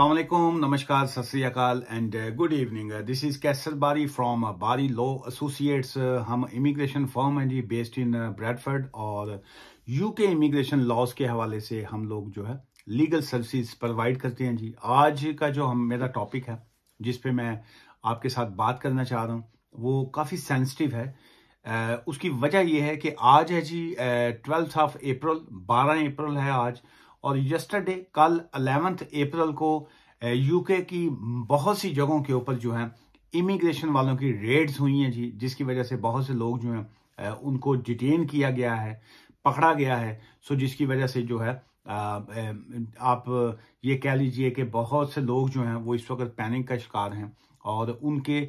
Assalamualaikum, नमस्कार सत and uh, good evening. Uh, this is Kaisar Bari from uh, Bari Law हम immigration form हैं जी based in Bradford और U K immigration laws के हवाले से हम लोग जो है लीगल सर्विस प्रोवाइड करते हैं जी आज का जो हम मेरा टॉपिक है जिस पे मैं आपके साथ बात करना चाह रहा हूँ वो काफ़ी सेंसिटिव है उसकी वजह यह है कि आज है जी ट्वेल्थ ऑफ अप्रैल बारह अप्रैल है आज और यस्टरडे कल अलेवेंथ अप्रैल को यूके की बहुत सी जगहों के ऊपर जो है इमिग्रेशन वालों की रेड्स हुई हैं जी जिसकी वजह से बहुत से लोग जो हैं उनको डिटेन किया गया है पकड़ा गया है सो जिसकी वजह से जो है आप ये कह लीजिए कि बहुत से लोग जो हैं वो इस वक्त पैनिक का शिकार हैं और उनके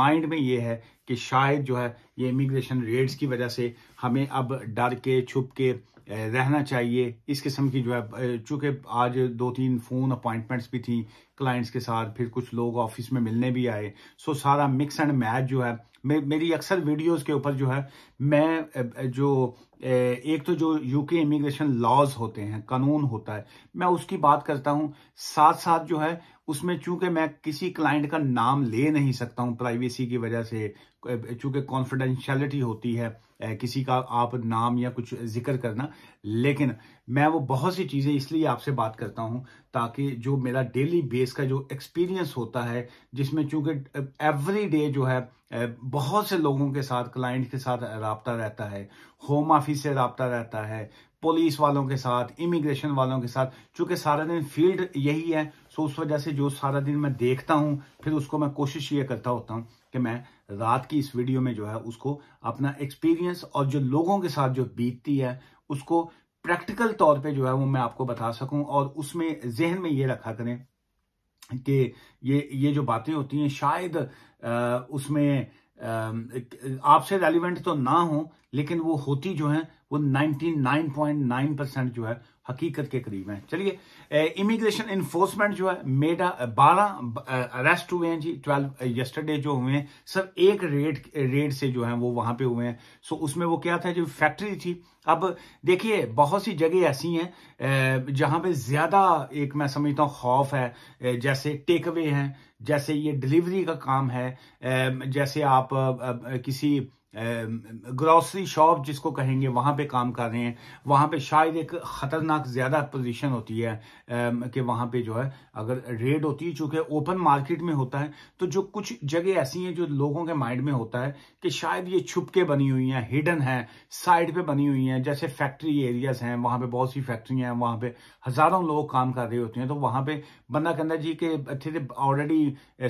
माइंड में ये है कि शायद जो है ये इमिग्रेशन रेड्स की वजह से हमें अब डर के छुप के रहना चाहिए इस किस्म की जो है चूंकि आज दो तीन फ़ोन अपॉइंटमेंट्स भी थी क्लाइंट्स के साथ फिर कुछ लोग ऑफिस में मिलने भी आए सो सारा मिक्स एंड मैच जो है मे, मेरी अक्सर वीडियोस के ऊपर जो है मैं जो एक तो जो यूके इमिग्रेशन लॉज होते हैं कानून होता है मैं उसकी बात करता हूँ साथ साथ जो है उसमें चूंकि मैं किसी क्लाइंट का नाम ले नहीं सकता हूँ प्राइवेसी की वजह से चूँकि कॉन्फिडेंशलिटी होती है किसी का आप नाम या कुछ जिक्र करना लेकिन मैं वो बहुत सी चीज़ें इसलिए आपसे बात करता हूँ ताकि जो मेरा डेली बेस का जो एक्सपीरियंस होता है जिसमें चूँकि एवरी डे जो है बहुत से लोगों के साथ क्लाइंट के साथ रबता रहता है होम ऑफिस से रबता रहता है पुलिस वालों के साथ इमिग्रेशन वालों के साथ चूंकि सारा दिन फील्ड यही है सो तो उस वजह से जो सारा दिन मैं देखता हूँ फिर उसको मैं कोशिश ये करता होता हूँ कि मैं रात की इस वीडियो में जो है उसको अपना एक्सपीरियंस और जो लोगों के साथ जो बीतती है उसको प्रैक्टिकल तौर पे जो है वो मैं आपको बता सकूं और उसमें जहन में ये रखा करें कि ये ये जो बातें होती हैं शायद उसमें आपसे रेलिवेंट तो ना हो लेकिन वो होती जो है वो 99.9 परसेंट जो है हकीकत के करीब है चलिए इमिग्रेशन इन्फोर्समेंट जो है मेडा बारह अरेस्ट हुए हैं जी ट्वेल्व यस्टरडे जो हुए हैं सर एक रेड रेड से जो है वो वहां पे हुए हैं सो उसमें वो क्या था जो फैक्ट्री थी अब देखिए बहुत सी जगह ऐसी हैं जहां पे ज्यादा एक मैं समझता हूँ खौफ है जैसे टेक अवे हैं जैसे ये डिलीवरी का काम है जैसे आप किसी ग्रॉसरी शॉप जिसको कहेंगे वहाँ पे काम कर रहे हैं वहाँ पे शायद एक ख़तरनाक ज़्यादा पोजीशन होती है कि वहाँ पे जो है अगर रेड होती है चूँकि ओपन मार्केट में होता है तो जो कुछ जगह ऐसी हैं जो लोगों के माइंड में होता है कि शायद ये छुपके बनी हुई हैं हिडन हैं साइड पे बनी हुई हैं जैसे फैक्ट्री एरियाज हैं वहाँ पर बहुत सी फैक्ट्रियाँ हैं वहाँ पे हज़ारों लोग काम कर रहे होते हैं तो वहाँ पर बंदा कहना जी के अच्छे से ऑलरेडी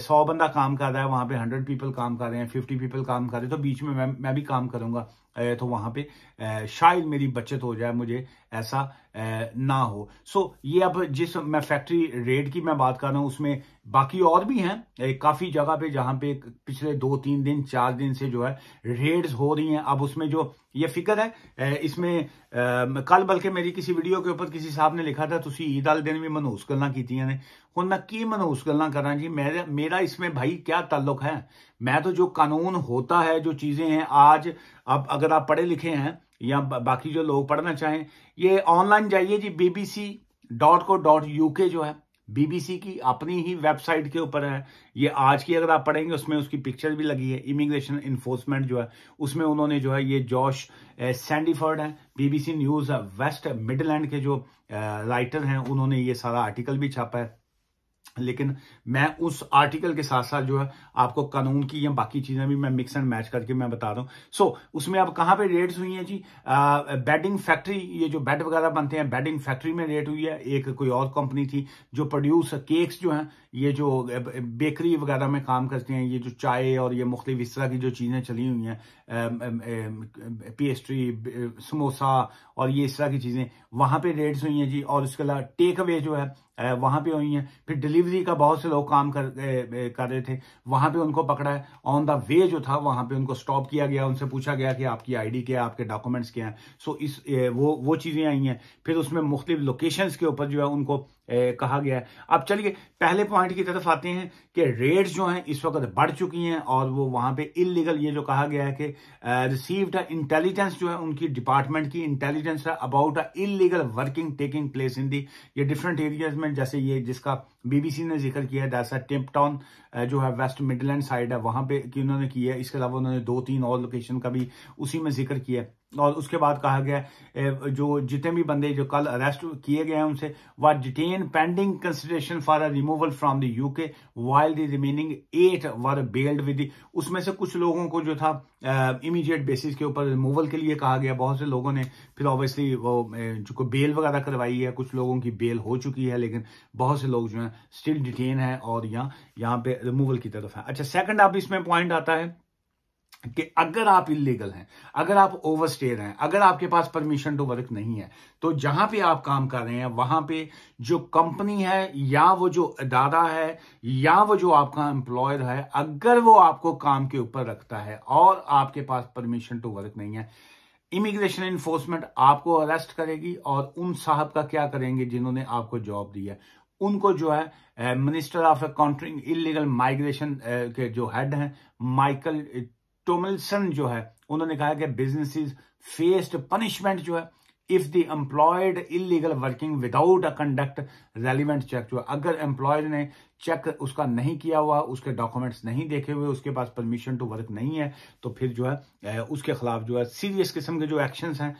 सौ बंदा काम कर रहा है वहाँ पर हंड्रेड पीपल काम कर रहे हैं फिफ्टी पीपल काम कर रहे हैं तो बीच में मैम मैं भी काम करूंगा तो वहां पे शायद मेरी बचत हो जाए मुझे ऐसा ना हो सो so, ये अब जिस मैं फैक्ट्री रेट की मैं बात कर रहा हूं उसमें बाकी और भी हैं काफ़ी जगह पे जहां पे पिछले दो तीन दिन चार दिन से जो है रेड्स हो रही हैं अब उसमें जो ये फिक्र है इसमें कल बल्कि मेरी किसी वीडियो के ऊपर किसी साहब ने लिखा था तुम ईद आल दिन भी मनहूस गल् की हम मैं की मनहूस ਮਨਹੂਸ ਗੱਲਾਂ ਕਰਾਂ ਜੀ मेरा ਮੇਰਾ ਇਸਮੇ ਭਾਈ ਕੀ ਤਾਲੁਕ ਹੈ ਮੈਂ जो ਜੋ ਕਾਨੂੰਨ ਹੋਤਾ ਹੈ ਜੋ ਚੀਜ਼ੇ ਹੈ अब अगर आप पढ़े लिखे हैं या बाकी जो लोग पढ़ना चाहें ये ऑनलाइन जाइए जी BBC dot co dot UK जो है बीबीसी की अपनी ही वेबसाइट के ऊपर है ये आज की अगर आप पढ़ेंगे उसमें उसकी पिक्चर भी लगी है इमिग्रेशन इन्फोर्समेंट जो है उसमें उन्होंने जो है ये जॉश सैंडीफर्ड है बीबीसी न्यूज़ वेस्ट मिडलैंड के जो राइटर हैं उन्होंने ये सारा आर्टिकल भी छापा है लेकिन मैं उस आर्टिकल के साथ साथ जो है आपको कानून की या बाकी चीजें भी मैं मिक्स एंड मैच करके मैं बता रहा हूँ सो so, उसमें अब कहाँ पे रेट्स हुई हैं जी बेडिंग फैक्ट्री ये जो बेड वगैरह बनते हैं बेडिंग फैक्ट्री में रेट हुई है एक कोई और कंपनी थी जो प्रोड्यूस केक्स जो हैं ये जो बेकरी वगैरह में काम करते हैं ये जो चाय और ये मुख्तलिफ इस तरह की जो चीज़ें चली हुई हैं पेस्ट्री समोसा और ये इस तरह की चीज़ें वहाँ पे रेट्स हुई हैं जी और उसके अलावा टेक अवे जो है वहां पे हुई हैं फिर डिलीवरी का बहुत से लोग काम कर कर रहे थे वहां पे उनको पकड़ा है ऑन द वे जो था वहां पे उनको स्टॉप किया गया उनसे पूछा गया कि आपकी आईडी क्या है आपके डॉक्यूमेंट्स क्या हैं सो इस वो वो चीज़ें आई हैं फिर उसमें मुख्तलिफ लोकेशंस के ऊपर जो है उनको ए, कहा गया है अब चलिए पहले पॉइंट की तरफ आते हैं कि रेट्स जो हैं इस वक्त बढ़ चुकी हैं और वो वहां पे इलीगल ये जो कहा गया है कि रिसीव्ड इंटेलिजेंस जो है उनकी डिपार्टमेंट की इंटेलिजेंस है about illegal working taking place in the ये डिफरेंट एरियाज में जैसे ये जिसका बीबीसी ने जिक्र किया है जैसा टिम्पटाउन जो है वेस्ट मिडलैंड साइड है वहां पर उन्होंने किया है इसके अलावा उन्होंने दो तीन और लोकेशन का भी उसी में जिक्र किया है और उसके बाद कहा गया जो जितने भी बंदे जो कल अरेस्ट किए गए हैं उनसे व detain pending consideration for a removal from the UK while the remaining eight were bailed with उसमें से कुछ लोगों को जो था इमीडिएट बेसिस के ऊपर रिमूवल के लिए कहा गया बहुत से लोगों ने फिर ऑब्वियसली वो जो बेल वगैरह करवाई है कुछ लोगों की बेल हो चुकी है लेकिन बहुत से लोग जो है स्टिल डिटेन है और यहाँ यहाँ पे रिमूवल की तरफ है अच्छा सेकंड अब इसमें पॉइंट आता है कि अगर आप इलीगल हैं अगर आप ओवरस्टेयर हैं अगर आपके पास परमिशन टू वर्क नहीं है तो जहां पे आप काम कर रहे हैं वहां पे जो कंपनी है या वो जो अदारा है या वो जो आपका एम्प्लॉयर है अगर वो आपको काम के ऊपर रखता है और आपके पास परमिशन टू वर्क नहीं है इमिग्रेशन इन्फोर्समेंट आपको अरेस्ट करेगी और उन साहब का क्या करेंगे जिन्होंने आपको जॉब दी है उनको जो है minister of accounting illegal migration के जो हेड हैं माइकल टोमलसन जो है उन्होंने कहा कि बिजनेस फेस्ड पनिशमेंट जो है if the employed illegal working without a conduct relevant check जो अगर एम्प्लॉयड ने चेक उसका नहीं किया हुआ उसके डॉक्यूमेंट्स नहीं देखे हुए उसके पास परमिशन टू वर्क नहीं है तो फिर जो है उसके खिलाफ जो है सीरियस किस्म के जो एक्शंस हैं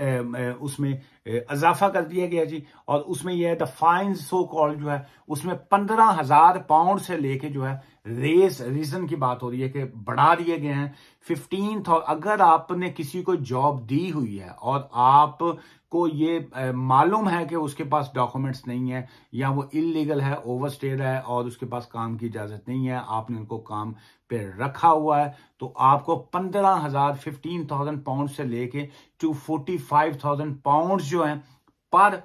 उसमें इजाफा कर दिया गया जी और उसमें यह है द फाइन सो कॉल जो है उसमें पंद्रह हजार पाउंड से लेके जो है रेस रीजन की बात हो रही है कि बढ़ा दिए गए हैं फिफ्टीन अगर आपने किसी को जॉब दी हुई है और आप को ये मालूम है कि उसके पास डॉक्यूमेंट्स नहीं है या वो इलीगल है ओवरस्टेड है और उसके पास काम की इजाज़त नहीं है आपने उनको काम पे रखा हुआ है तो आपको पंद्रह हज़ार फिफ्टीन थाउजेंड पाउंड से लेके two forty five thousand pound जो है पर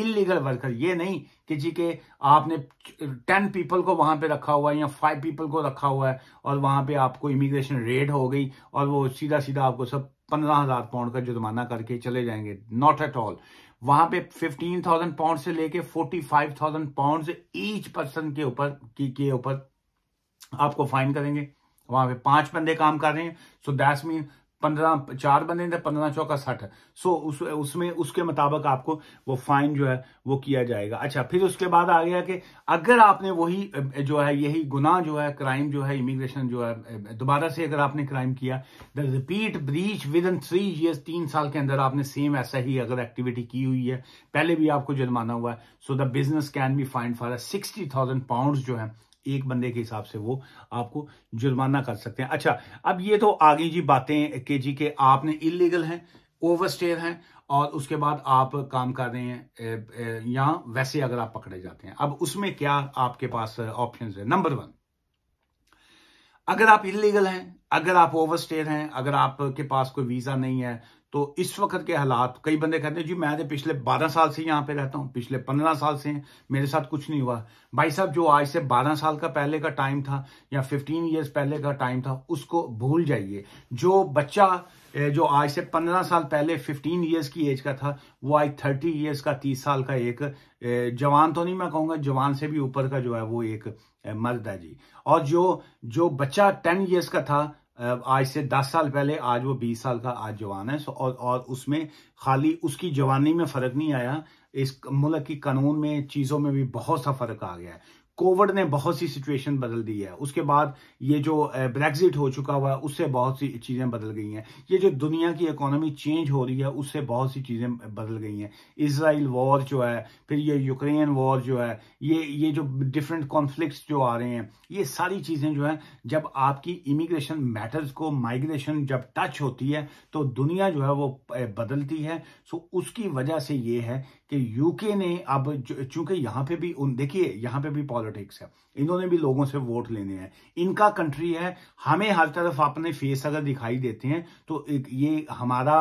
इलीगल वर्कर ये नहीं कि जी के आपने टेन पीपल को वहां पे रखा हुआ है या फाइव पीपल को रखा हुआ है और वहां पे आपको इमिग्रेशन रेड हो गई और वो सीधा सीधा आपको सब पंद्रह हजार पाउंड का जुर्माना करके चले जाएंगे नॉट एट ऑल वहां पे फिफ्टीन थाउजेंड पाउंड से लेके forty five thousand pound each person के ऊपर के ऊपर आपको फाइन करेंगे वहां पे पांच बंदे काम कर रहे हैं सो दैट्स मीन पंद्रह चार बंदे थे पंद्रह चौका साठ सो उस उसमें उसके मुताबिक आपको वो फाइन जो है वो किया जाएगा अच्छा फिर उसके बाद आ गया कि अगर आपने वही जो है यही गुनाह जो है क्राइम जो है इमिग्रेशन जो है दोबारा से अगर आपने क्राइम किया the repeat breach within three years तीन साल के अंदर आपने सेम ऐसा ही अगर एक्टिविटी की हुई है पहले भी आपको जुर्माना हुआ है so the business can be fined for sixty thousand pound जो है एक बंदे के हिसाब से वो आपको जुर्माना कर सकते हैं अच्छा अब ये तो आगे जी बातें के जी के आपने इलीगल हैं ओवर स्टेयर हैं और उसके बाद आप काम कर रहे हैं या वैसे अगर आप पकड़े जाते हैं अब उसमें क्या आपके पास ऑप्शन है नंबर वन अगर आप इलीगल हैं अगर आप ओवर स्टेयर हैं अगर आपके पास कोई वीजा नहीं है तो इस वक्त के हालात कई बंदे कहते हैं जी मैं तो पिछले 12 साल से यहाँ पे रहता हूँ पिछले 15 साल से मेरे साथ कुछ नहीं हुआ भाई साहब जो आज से 12 साल का पहले का टाइम था या 15 इयर्स पहले का टाइम था उसको भूल जाइए जो बच्चा जो आज से 15 साल पहले 15 इयर्स की एज का था वो आज 30 इयर्स का 30 साल का एक जवान तो नहीं मैं कहूँगा जवान से भी ऊपर का जो है वो एक मर्द है जी और जो जो बच्चा टेन ईयर्स का था आज से 10 साल पहले आज वो 20 साल का आज जवान है और और उसमें खाली उसकी जवानी में फ़र्क नहीं आया इस मुल्क की कानून में चीज़ों में भी बहुत सा फ़र्क आ गया है कोविड ने बहुत सी सिचुएशन बदल दी है उसके बाद ये जो ब्रेग्जिट हो चुका हुआ है उससे बहुत सी चीज़ें बदल गई हैं ये जो दुनिया की इकोनॉमी चेंज हो रही है उससे बहुत सी चीज़ें बदल गई हैं इसराइल वॉर जो है फिर ये यूक्रेन वॉर जो है ये ये जो डिफरेंट कॉन्फ्लिक्ट जो आ रहे हैं ये सारी चीज़ें जो है जब आपकी इमिग्रेशन मैटर्स को माइग्रेशन जब टच होती है तो दुनिया जो है वो बदलती है सो उसकी वजह से ये है कि यूके ने अब चूंकि यहां पे भी उन देखिए यहां पे भी पॉलिटिक्स है इन्होंने भी लोगों से वोट लेने हैं इनका कंट्री है हमें हर तरफ अपने फेस अगर दिखाई देते हैं तो ये हमारा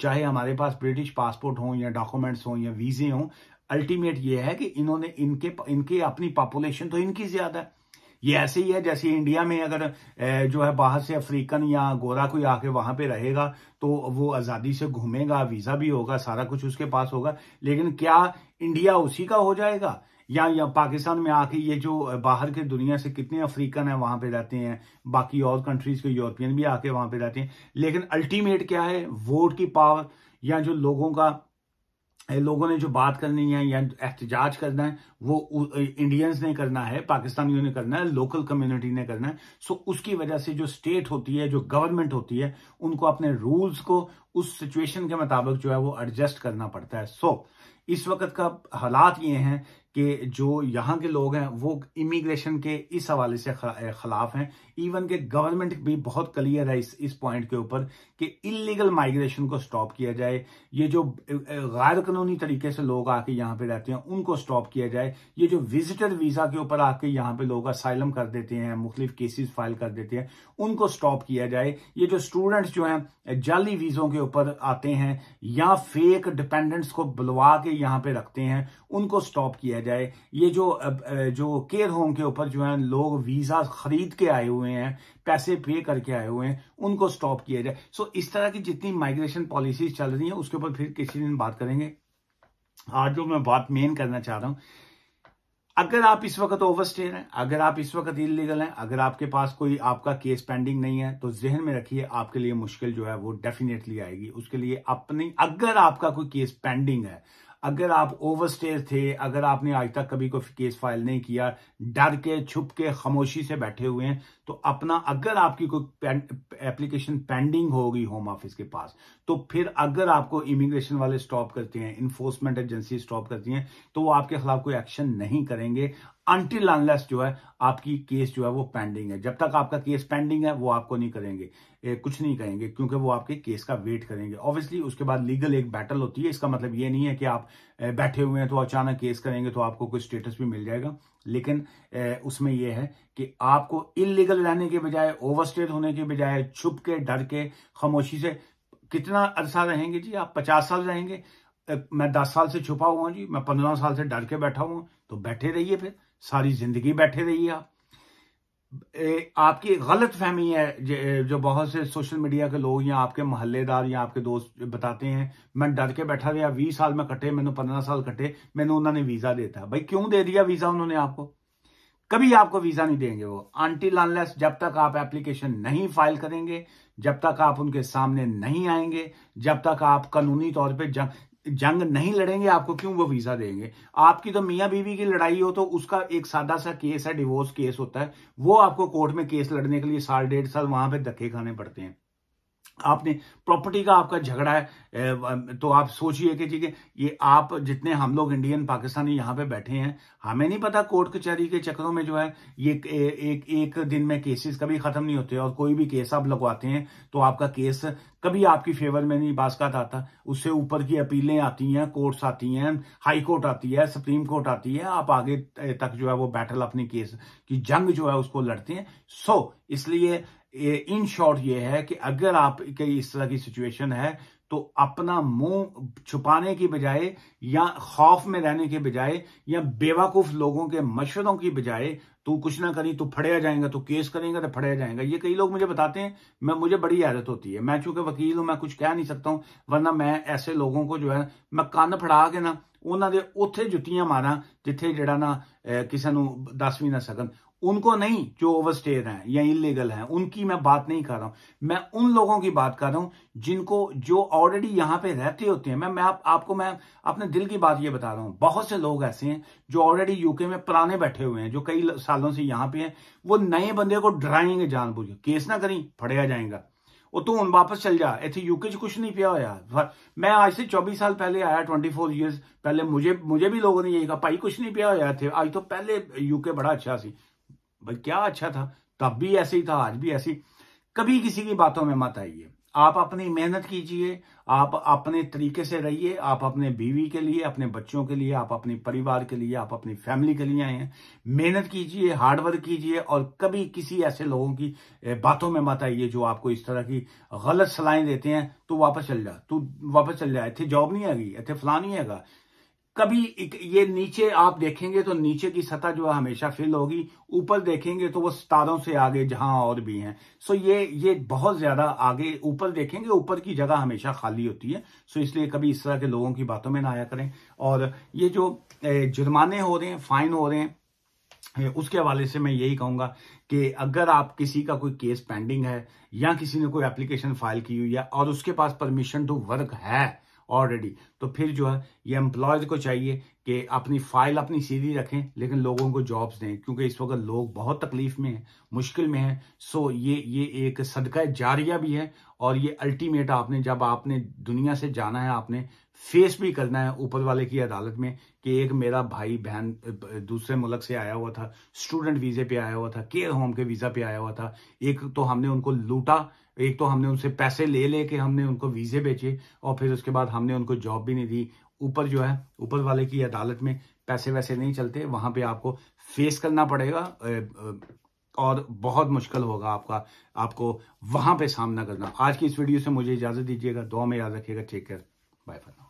चाहे हमारे पास ब्रिटिश पासपोर्ट हो या डॉक्यूमेंट्स हो या वीजे हों अल्टीमेट ये है कि इन्होंने इनके इनके अपनी पॉपुलेशन तो इनकी ज्यादा है ये ऐसे ही है जैसे इंडिया में अगर जो है बाहर से अफ्रीकन या गोरा कोई आके वहां पे रहेगा तो वो आजादी से घूमेगा वीजा भी होगा सारा कुछ उसके पास होगा लेकिन क्या इंडिया उसी का हो जाएगा या, या पाकिस्तान में आके ये जो बाहर के दुनिया से कितने अफ्रीकन है वहां पे रहते हैं बाकी और कंट्रीज के यूरोपियन भी आके वहां पे रहते हैं लेकिन अल्टीमेट क्या है वोट की पावर या जो लोगों का लोगों ने जो बात करनी है या एहतजाज करना है वो इंडियंस ने करना है पाकिस्तानियों ने करना है लोकल कम्युनिटी ने करना है सो उसकी वजह से जो स्टेट होती है जो गवर्नमेंट होती है उनको अपने रूल्स को उस सिचुएशन के मुताबिक जो है वो एडजस्ट करना पड़ता है सो so, इस वक्त का हालात ये हैं कि जो यहाँ के लोग हैं वो इमिग्रेशन के इस हवाले से खिलाफ हैं इवन के गवर्नमेंट भी बहुत क्लियर है इस इस पॉइंट के ऊपर कि इलीगल माइग्रेशन को स्टॉप किया जाए ये जो गैर कानूनी तरीके से लोग आके यहाँ पे रहते हैं उनको स्टॉप किया जाए ये जो विजिटर वीजा के ऊपर आके यहाँ पे लोग असाइलम कर देते हैं मुख्तलिफ केसेस फाइल कर देते हैं उनको स्टॉप किया जाए ये जो स्टूडेंट्स जो हैं जाली वीजों के ऊपर आते हैं या फेक डिपेंडेंट्स को बुलवा के यहाँ पे रखते हैं उनको स्टॉप किया जाए ये जो जो केयर होम के ऊपर जो है लोग वीजा खरीद के आए हुए हैं पैसे पे करके आए हुए हैं उनको स्टॉप किया जाए सो इस तरह की जितनी माइग्रेशन पॉलिसीज चल रही हैं उसके ऊपर फिर किसी दिन बात करेंगे आज जो मैं बात मेन करना चाह रहा हूं अगर आप इस वक्त ओवरस्टेयर हैं अगर आप इस वक्त इलीगल हैं अगर आपके पास कोई आपका केस पेंडिंग नहीं है तो जहन में रखिए आपके लिए मुश्किल जो है वो डेफिनेटली आएगी उसके लिए अपनी अगर आपका कोई केस पेंडिंग है अगर आप ओवर स्टेज थे अगर आपने आज तक कभी कोई केस फाइल नहीं किया डर के छुप के खामोशी से बैठे हुए हैं तो अपना अगर आपकी कोई एप्लीकेशन पेंडिंग होगी होम ऑफिस के पास तो फिर अगर आपको इमिग्रेशन वाले स्टॉप करते हैं इन्फोर्समेंट एजेंसी स्टॉप करती हैं तो वो आपके खिलाफ कोई एक्शन नहीं करेंगे अनटिल अनलेस जो है आपकी केस जो है वो पेंडिंग है जब तक आपका केस पेंडिंग है वो आपको नहीं करेंगे ए, कुछ नहीं कहेंगे क्योंकि वो आपके केस का वेट करेंगे ऑब्वियसली उसके बाद लीगल एक बैटल होती है इसका मतलब ये नहीं है कि आप बैठे हुए हैं तो अचानक केस करेंगे तो आपको कोई स्टेटस भी मिल जाएगा लेकिन ए, उसमें यह है कि आपको इलीगल रहने के बजाय ओवरस्टेट होने के बजाय छुप के डर के खामोशी से कितना अरसा रहेंगे जी आप पचास साल रहेंगे मैं दस साल से छुपा हुआ हूँ जी मैं पंद्रह साल से डर के बैठा हुआ तो बैठे रहिए फिर सारी जिंदगी बैठे रही आपकी गलत फहमी है जो बहुत से सोशल मीडिया के लोग या आपके मोहल्लेदार या आपके दोस्त बताते हैं मैं डर के बैठा रहा बीस साल में कटे मैंने पंद्रह साल कटे मैंने उन्होंने वीजा देता भाई क्यों दे दिया वीजा उन्होंने आपको कभी आपको वीजा नहीं देंगे वो आंटी लानलेस जब तक आप एप्लीकेशन नहीं फाइल करेंगे जब तक आप उनके सामने नहीं आएंगे जब तक आप कानूनी तौर पर जंग नहीं लड़ेंगे आपको क्यों वो वीजा देंगे आपकी तो मियां बीवी की लड़ाई हो तो उसका एक सादा सा केस है डिवोर्स केस होता है वो आपको कोर्ट में केस लड़ने के लिए साल डेढ़ साल वहां पे धक्के खाने पड़ते हैं आपने प्रॉपर्टी का आपका झगड़ा है तो आप सोचिए कि ठीक है ये आप जितने हम लोग इंडियन पाकिस्तानी यहाँ पे बैठे हैं हमें नहीं पता कोर्ट कचहरी के चक्करों में जो है ये एक एक दिन में केसेस कभी खत्म नहीं होते और कोई भी केस आप लगवाते हैं तो आपका केस कभी आपकी फेवर में नहीं बासकात आता उससे ऊपर की अपीलें आती हैं कोर्ट्स आती हैं हाई कोर्ट आती है सुप्रीम कोर्ट आती है आप आगे तक जो है वो बैटल अपनी केस की जंग जो है उसको लड़ते हैं सो so, इसलिए इन शॉर्ट ये है कि अगर आप कई इस तरह की सिचुएशन है तो अपना मुंह छुपाने की बजाय या खौफ में रहने के बजाय या बेवकूफ लोगों के मशवरों की बजाय तू कुछ ना करी तू फड़े जाएगा तू केस करेंगे तो फड़े जाएगा ये कई लोग मुझे बताते हैं मैं मुझे बड़ी आदत होती है मैं चूंकि वकील हूं मैं कुछ कह नहीं सकता हूं वरना मैं ऐसे लोगों को जो है मैं कान फड़ा के ना उन्होंने उत्थे जुत्तियां मारा जिथे जरा ना किसी दस भी ना सकन उनको नहीं जो ओवरस्टेड हैं या इलीगल हैं उनकी मैं बात नहीं कर रहा हूं मैं उन लोगों की बात कर रहा हूं जिनको जो ऑलरेडी यहां पे रहते होते हैं मैं मैं आप, आपको मैं अपने दिल की बात ये बता रहा हूं बहुत से लोग ऐसे हैं जो ऑलरेडी यूके में पुराने बैठे हुए हैं जो कई सालों से यहां पे हैं वो नए बंदे को डराएंगे जानबूझ केस ना करी फड़ेगा जाएगा वो तू ਹੁਣ वापस चल जा ਇੱਥੇ यूके कुछ नहीं पिया ਪਿਆ ਹੋਇਆ मैं आज से 24 साल पहले आया 24 ਇਅਰਸ पहले मुझे मुझे भी लोगों ने यही कहा भाई कुछ नहीं पिया ਹੋਇਆ थे आज तो पहले यूके बड़ा अच्छा सी भाई क्या अच्छा था तब भी ऐसे ही था आज भी ऐसी कभी किसी की बातों में मत आइए आप अपनी मेहनत कीजिए आप अपने तरीके से रहिए आप अपने बीवी के लिए अपने बच्चों के लिए आप अपने परिवार के लिए आप अपनी फैमिली के लिए आए हैं मेहनत कीजिए हार्डवर्क कीजिए और कभी किसी ऐसे लोगों की बातों में मत आइए जो आपको इस तरह की गलत सलाहें देते हैं तो वापस चल जा तू वापस चल जा इतने जॉब नहीं आ गई इतने फला नहीं आएगा कभी ये नीचे आप देखेंगे तो नीचे की सतह जो है हमेशा फिल होगी ऊपर देखेंगे तो वो सितारों से आगे जहां और भी हैं सो ये ये बहुत ज्यादा आगे ऊपर देखेंगे ऊपर की जगह हमेशा खाली होती है सो इसलिए कभी इस तरह के लोगों की बातों में ना आया करें और ये जो जुर्माने हो रहे हैं फाइन हो रहे हैं उसके हवाले से मैं यही कहूंगा कि अगर आप किसी का कोई केस पेंडिंग है या किसी ने कोई एप्लीकेशन फाइल की हुई है और उसके पास परमिशन टू वर्क है ऑलरेडी तो फिर जो है ये एम्प्लॉयज़ को चाहिए कि अपनी फाइल अपनी सीधी रखें लेकिन लोगों को जॉब्स दें क्योंकि इस वक्त लोग बहुत तकलीफ में हैं मुश्किल में हैं सो ये ये एक सदका जारिया भी है और ये अल्टीमेट आपने जब आपने दुनिया से जाना है आपने फेस भी करना है ऊपर वाले की अदालत में कि एक मेरा भाई बहन दूसरे मुल्क से आया हुआ था स्टूडेंट वीज़े पे आया हुआ था केयर होम के वीज़ा पे आया हुआ था एक तो हमने उनको लूटा एक तो हमने उनसे पैसे ले ले के हमने उनको वीज़े बेचे और फिर उसके बाद हमने उनको जॉब भी नहीं दी ऊपर जो है ऊपर वाले की अदालत में पैसे वैसे नहीं चलते वहां पे आपको फेस करना पड़ेगा और बहुत मुश्किल होगा आपका आपको वहां पे सामना करना आज की इस वीडियो से मुझे इजाज़त दीजिएगा दो में याद रखिएगा ठीक है बाय फॉर